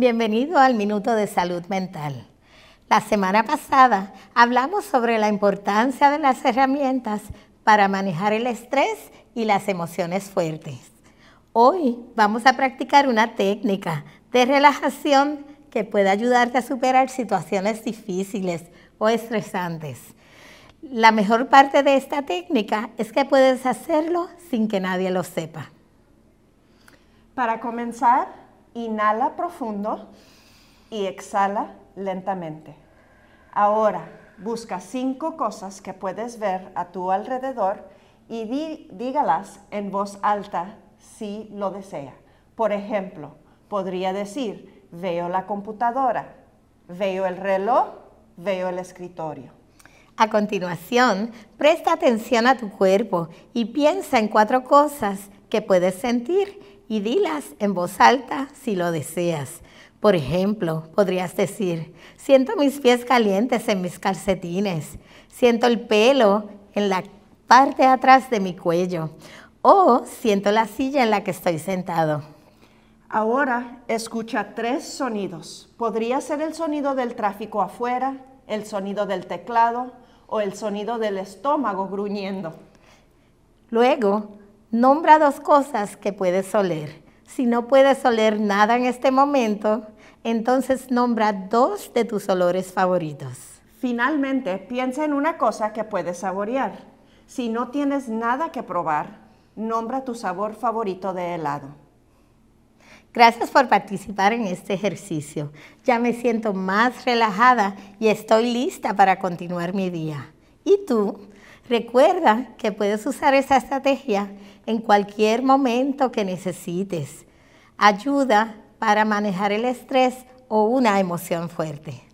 Bienvenido al Minuto de Salud Mental. La semana pasada hablamos sobre la importancia de las herramientas para manejar el estrés y las emociones fuertes. Hoy vamos a practicar una técnica de relajación que puede ayudarte a superar situaciones difíciles o estresantes. La mejor parte de esta técnica es que puedes hacerlo sin que nadie lo sepa. Para comenzar, Inhala profundo y exhala lentamente. Ahora, busca cinco cosas que puedes ver a tu alrededor y dígalas en voz alta si lo desea. Por ejemplo, podría decir, veo la computadora, veo el reloj, veo el escritorio. A continuación, presta atención a tu cuerpo y piensa en cuatro cosas que puedes sentir y dilas en voz alta si lo deseas. Por ejemplo, podrías decir, siento mis pies calientes en mis calcetines, siento el pelo en la parte de atrás de mi cuello o siento la silla en la que estoy sentado. Ahora escucha tres sonidos. Podría ser el sonido del tráfico afuera, el sonido del teclado o el sonido del estómago gruñendo. Luego, nombra dos cosas que puedes oler. Si no puedes oler nada en este momento, entonces nombra dos de tus olores favoritos. Finalmente, piensa en una cosa que puedes saborear. Si no tienes nada que probar, nombra tu sabor favorito de helado. Gracias por participar en este ejercicio. Ya me siento más relajada y estoy lista para continuar mi día. ¿Y tú? Recuerda que puedes usar esa estrategia en cualquier momento que necesites. Ayuda para manejar el estrés o una emoción fuerte.